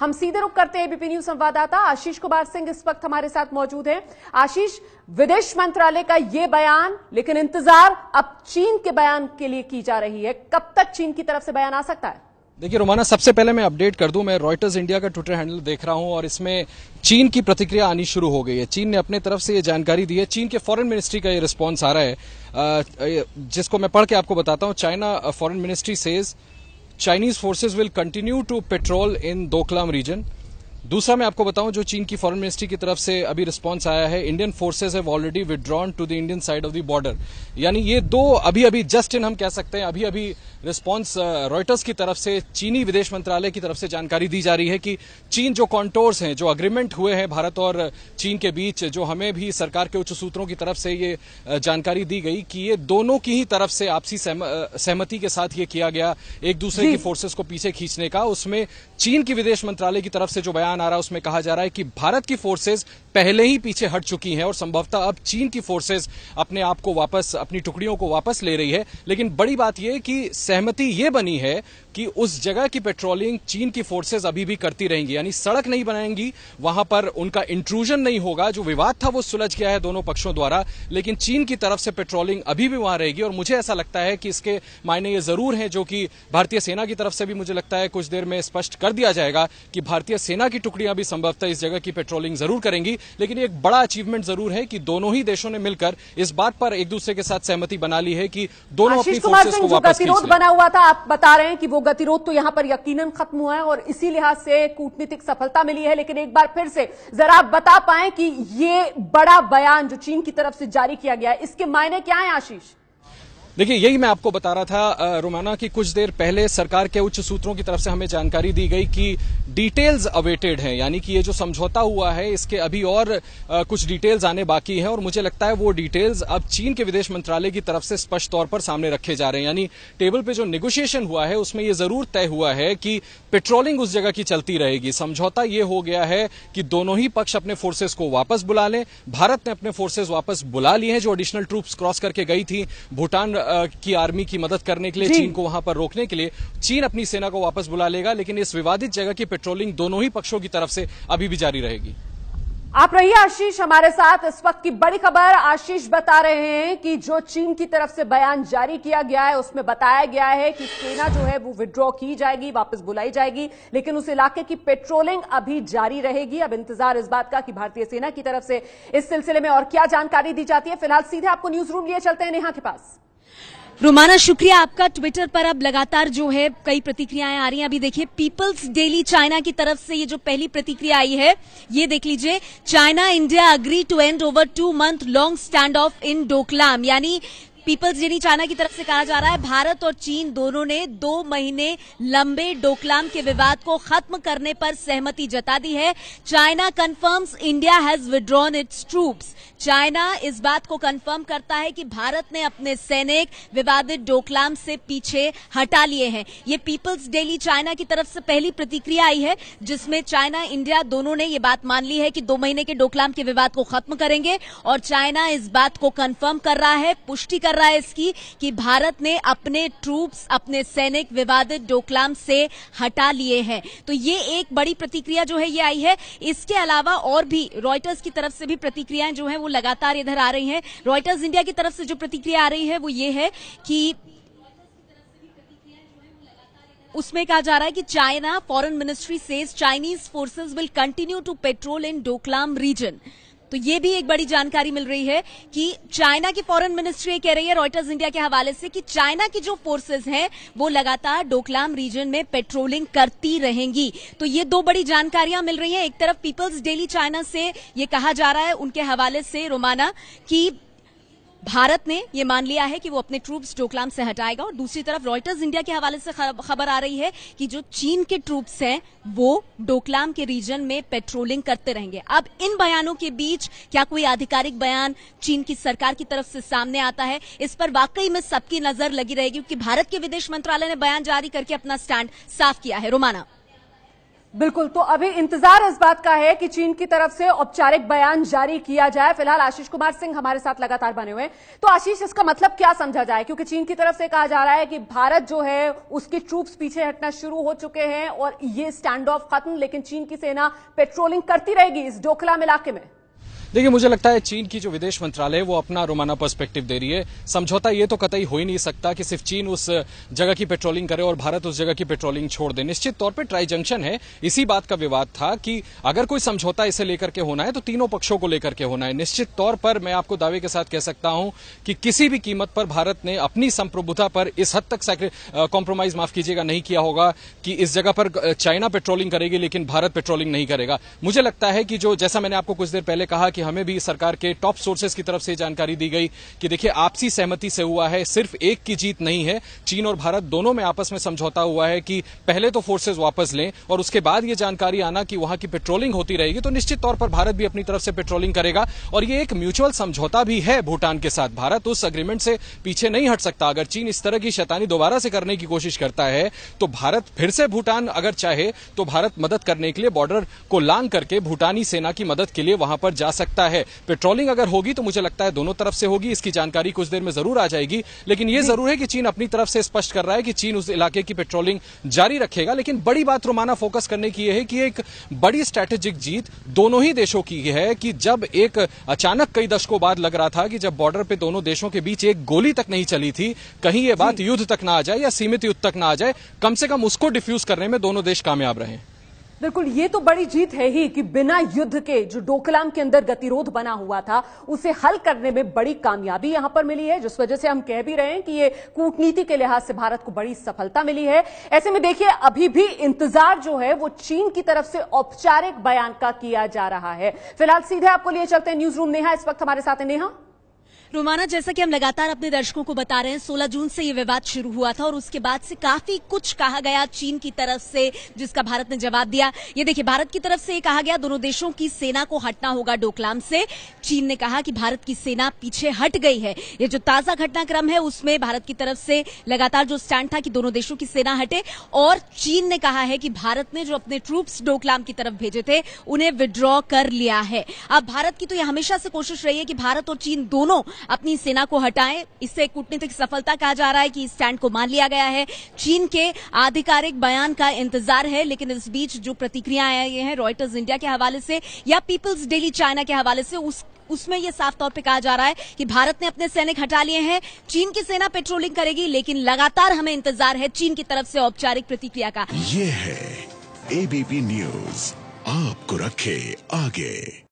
हम सीधे रुक करते हैं एबीपी न्यूज संवाददाता आशीष कुमार सिंह इस वक्त हमारे साथ मौजूद हैं आशीष विदेश मंत्रालय का यह बयान लेकिन इंतजार अब चीन के बयान के लिए की जा रही है कब तक चीन की तरफ से बयान आ सकता है देखिए रोमाना सबसे पहले मैं अपडेट कर दूं मैं रॉयटर्स इंडिया का ट्विटर हैंडल देख रहा हूं और इसमें चीन की प्रतिक्रिया आनी शुरू हो गई है चीन ने अपने तरफ से ये जानकारी दी है चीन के फॉरेन मिनिस्ट्री का ये रिस्पांस आ रहा है जिसको मैं पढ़ के आपको बताता हूं China foreign ministry says Chinese forces will continue to patrol in Doklam region. दूसरा मैं आपको बताऊं जो चीन की फॉरेन मिनिस्ट्री की तरफ से अभी रिस्पांस आया है Indian forces have already withdrawn to the Indian side of the border यानी ये दो अभी अभी जस्ट इन हम कह सकते हैं अभी अभी रिस्पांस रॉयटर्स की तरफ से चीनी विदेश मंत्रालय की तरफ से जानकारी दी जा रही है कि चीन जो कॉन्टोर्स हैं जो अग्रीमेंट हुए हैं भारत और चीन के बीच जो हमें भी सरकार के उच्च सूत्रों की तरफ से ये जानकारी दी गई कि ये दोनों की ही तरफ से आपसी सहमति के साथ ये किया गया एक दूसरे की फोर्सेस को पीछे खींचने का उसमें चीन की विदेश मंत्रालय की तरफ से जो बयान बयान आ रहा है उसमें कहा जा रहा है कि भारत की फोर्सेज पहले ही पीछे हट चुकी हैं और संभवतः अब चीन की फोर्सेस अपने आप को वापस अपनी टुकड़ियों को वापस ले रही है लेकिन बड़ी बात यह कि सहमति ये बनी है कि उस जगह की पेट्रोलिंग चीन की फोर्सेज अभी भी करती रहेंगी यानी सड़क नहीं बनाएंगी वहां पर उनका इंट्रूजन नहीं होगा जो विवाद था वो सुलझ गया है दोनों पक्षों द्वारा लेकिन चीन की तरफ से पेट्रोलिंग अभी भी वहां रहेगी और मुझे ऐसा लगता है कि इसके मायने ये जरूर है जो कि भारतीय सेना की तरफ से भी मुझे लगता है कुछ देर में स्पष्ट कर दिया जाएगा कि भारतीय सेना की टुकड़ियां भी संभवतः इस जगह की पेट्रोलिंग जरूर करेंगी लेकिन एक बड़ा अचीवमेंट जरूर है कि दोनों ही देशों ने मिलकर इस बात पर एक दूसरे के साथ सहमति बना ली है कि दोनों अपनी फोर्सेस को वापस गतिरोध बना हुआ था आप बता रहे हैं कि वो गतिरोध तो यहां पर यकीनन खत्म हुआ है और इसी लिहाज से कूटनीतिक सफलता मिली है लेकिन एक बार फिर से जरा आप बता पाए कि ये बड़ा बयान जो चीन की तरफ से जारी किया गया है इसके मायने क्या है आशीष देखिए यही मैं आपको बता रहा था रोमाना कि कुछ देर पहले सरकार के उच्च सूत्रों की तरफ से हमें जानकारी दी गई कि डिटेल्स अवेटेड हैं यानी कि ये जो समझौता हुआ है इसके अभी और आ, कुछ डिटेल्स आने बाकी हैं और मुझे लगता है वो डिटेल्स अब चीन के विदेश मंत्रालय की तरफ से स्पष्ट तौर पर सामने रखे जा रहे हैं यानी टेबल पे जो निगोशिएशन हुआ है उसमें ये जरूर तय हुआ है कि पेट्रोलिंग उस जगह की चलती रहेगी समझौता ये हो गया है कि दोनों ही पक्ष अपने फोर्सेज को वापस बुला लें भारत ने अपने फोर्सेज वापस बुला लिए हैं जो एडिशनल ट्रूप्स क्रॉस करके गई थी भूटान की आर्मी की मदद करने के लिए चीन को वहां पर रोकने के लिए चीन अपनी सेना को वापस बुला लेगा लेकिन इस विवादित जगह की पेट्रोलिंग दोनों ही पक्षों की तरफ से अभी भी जारी रहेगी आप रहिए आशीष हमारे साथ इस वक्त की बड़ी खबर आशीष बता रहे हैं कि जो चीन की तरफ से बयान जारी किया गया है उसमें बताया गया है कि सेना जो है वो विड्रॉ की जाएगी वापस बुलाई जाएगी लेकिन उस इलाके की पेट्रोलिंग अभी जारी रहेगी अब इंतजार इस बात का कि भारतीय सेना की तरफ से इस सिलसिले में और क्या जानकारी दी जाती है फिलहाल सीधे आपको न्यूज रूम लिए चलते हैं नेहा के पास रोमाना शुक्रिया आपका ट्विटर पर अब लगातार जो है कई प्रतिक्रियाएं आ रही हैं अभी देखिए पीपल्स डेली चाइना की तरफ से ये जो पहली प्रतिक्रिया आई है ये देख लीजिए China India agree to end over two month long stand off in Doklam यानी पीपल्स डेली चाइना की तरफ से कहा जा रहा है भारत और चीन दोनों ने दो महीने लंबे डोकलाम के विवाद को खत्म करने पर सहमति जता दी है China confirms India has withdrawn its troops China इस बात को कंफर्म करता है कि भारत ने अपने सैनिक विवादित डोकलाम से पीछे हटा लिए हैं ये पीपल्स डेली चाइना की तरफ से पहली प्रतिक्रिया आई है जिसमें चाइना इंडिया दोनों ने ये बात मान ली है कि दो महीने के डोकलाम के विवाद को खत्म करेंगे और चाइना इस बात को कंफर्म कर रहा है पुष्टि कर रहा है इसकी कि भारत ने अपने ट्रूप्स अपने सैनिक विवादित डोकलाम से हटा लिए हैं तो ये एक बड़ी प्रतिक्रिया जो है ये आई है इसके अलावा और भी रॉयटर्स की तरफ से भी प्रतिक्रियाएं जो है वो लगातार इधर आ रही है रॉयटर्स इंडिया की तरफ से जो प्रतिक्रिया आ रही है वो ये है कि उसमें कहा जा रहा है कि China foreign ministry says Chinese forces will continue to patrol in Doklam region तो ये भी एक बड़ी जानकारी मिल रही है कि चाइना की फॉरेन मिनिस्ट्री ये कह रही है रॉयटर्स इंडिया के हवाले से कि चाइना की जो फोर्सेज हैं वो लगातार डोकलाम रीजन में पेट्रोलिंग करती रहेंगी तो ये दो बड़ी जानकारियां मिल रही हैं एक तरफ पीपल्स डेली चाइना से ये कहा जा रहा है उनके हवाले से रोमाना कि भारत ने यह मान लिया है कि वो अपने ट्रूप्स डोकलाम से हटाएगा और दूसरी तरफ रॉयटर्स इंडिया के हवाले से खबर आ रही है कि जो चीन के ट्रूप्स हैं वो डोकलाम के रीजन में पेट्रोलिंग करते रहेंगे अब इन बयानों के बीच क्या कोई आधिकारिक बयान चीन की सरकार की तरफ से सामने आता है इस पर वाकई में सबकी नजर लगी रहेगी क्योंकि भारत के विदेश मंत्रालय ने बयान जारी करके अपना स्टैंड साफ किया है रोमाना बिल्कुल तो अभी इंतजार इस बात का है कि चीन की तरफ से औपचारिक बयान जारी किया जाए फिलहाल आशीष कुमार सिंह हमारे साथ लगातार बने हुए तो आशीष इसका मतलब क्या समझा जाए क्योंकि चीन की तरफ से कहा जा रहा है कि भारत जो है उसके ट्रूप्स पीछे हटना शुरू हो चुके हैं और ये स्टैंड ऑफ खत्म लेकिन चीन की सेना पेट्रोलिंग करती रहेगी इस डोखला इलाके में देखिए मुझे लगता है चीन की जो विदेश मंत्रालय वो अपना रोमाना पर्सपेक्टिव दे रही है समझौता ये तो कतई हो ही नहीं सकता कि सिर्फ चीन उस जगह की पेट्रोलिंग करे और भारत उस जगह की पेट्रोलिंग छोड़ दे निश्चित तौर पर ट्राई जंक्शन है इसी बात का विवाद था कि अगर कोई समझौता इसे लेकर के होना है तो तीनों पक्षों को लेकर के होना है निश्चित तौर पर मैं आपको दावे के साथ कह सकता हूं कि किसी भी कीमत पर भारत ने अपनी संप्रभुता पर इस हद तक कॉम्प्रोमाइज माफ कीजिएगा नहीं किया होगा कि इस जगह पर चाइना पेट्रोलिंग करेगी लेकिन भारत पेट्रोलिंग नहीं करेगा मुझे लगता है कि जो जैसा मैंने आपको कुछ देर पहले कहा कि हमें भी सरकार के टॉप सोर्सेज की तरफ से जानकारी दी गई कि देखिए आपसी सहमति से हुआ है सिर्फ एक की जीत नहीं है चीन और भारत दोनों में आपस में समझौता हुआ है कि पहले तो फोर्सेज वापस लें और उसके बाद ये जानकारी आना कि वहां की पेट्रोलिंग होती रहेगी तो निश्चित तौर पर भारत भी अपनी तरफ से पेट्रोलिंग करेगा और ये एक म्यूचुअल समझौता भी है भूटान के साथ भारत उस अग्रीमेंट से पीछे नहीं हट सकता अगर चीन इस तरह की शैतानी दोबारा से करने की कोशिश करता है तो भारत फिर से भूटान अगर चाहे तो भारत मदद करने के लिए बॉर्डर को लांग करके भूटानी सेना की मदद के लिए वहां पर जा सकता सकता है पेट्रोलिंग अगर होगी तो मुझे लगता है दोनों तरफ से होगी इसकी जानकारी कुछ देर में जरूर आ जाएगी लेकिन ये जरूर है कि चीन अपनी तरफ से स्पष्ट कर रहा है कि चीन उस इलाके की पेट्रोलिंग जारी रखेगा लेकिन बड़ी बात रोमाना फोकस करने की यह है कि एक बड़ी स्ट्रैटेजिक जीत दोनों ही देशों की है कि जब एक अचानक कई दशकों बाद लग रहा था कि जब बॉर्डर पे दोनों देशों के बीच एक गोली तक नहीं चली थी कहीं ये बात युद्ध तक ना आ जाए या सीमित युद्ध तक ना आ जाए कम से कम उसको डिफ्यूज करने में दोनों देश कामयाब रहे बिल्कुल ये तो बड़ी जीत है ही कि बिना युद्ध के जो डोकलाम के अंदर गतिरोध बना हुआ था उसे हल करने में बड़ी कामयाबी यहां पर मिली है जिस वजह से हम कह भी रहे हैं कि ये कूटनीति के लिहाज से भारत को बड़ी सफलता मिली है ऐसे में देखिए अभी भी इंतजार जो है वो चीन की तरफ से औपचारिक बयान का किया जा रहा है फिलहाल सीधे आपको लिए चलते हैं न्यूज रूम नेहा इस वक्त हमारे साथ है नेहा रोमाना जैसा कि हम लगातार अपने दर्शकों को बता रहे हैं 16 जून से ये विवाद शुरू हुआ था और उसके बाद से काफी कुछ कहा गया चीन की तरफ से जिसका भारत ने जवाब दिया ये देखिए भारत की तरफ से ये कहा गया दोनों देशों की सेना को हटना होगा डोकलाम से चीन ने कहा कि भारत की सेना पीछे हट गई है ये जो ताजा घटनाक्रम है उसमें भारत की तरफ से लगातार जो स्टैंड था कि दोनों देशों की सेना हटे और चीन ने कहा है कि भारत ने जो अपने ट्रूप्स डोकलाम की तरफ भेजे थे उन्हें विड्रॉ कर लिया है अब भारत की तो यह हमेशा से कोशिश रही है कि भारत और चीन दोनों अपनी सेना को हटाएं इससे कूटनीतिक सफलता कहा जा रहा है कि स्टैंड को मान लिया गया है चीन के आधिकारिक बयान का इंतजार है लेकिन इस बीच जो प्रतिक्रियाएं आई है रॉयटर्स इंडिया के हवाले से या पीपल्स डेली चाइना के हवाले से उस उसमें यह साफ तौर पर कहा जा रहा है कि भारत ने अपने सैनिक हटा लिए हैं चीन की सेना पेट्रोलिंग करेगी लेकिन लगातार हमें इंतजार है चीन की तरफ से औपचारिक प्रतिक्रिया का ये है एबीपी न्यूज आपको रखे आगे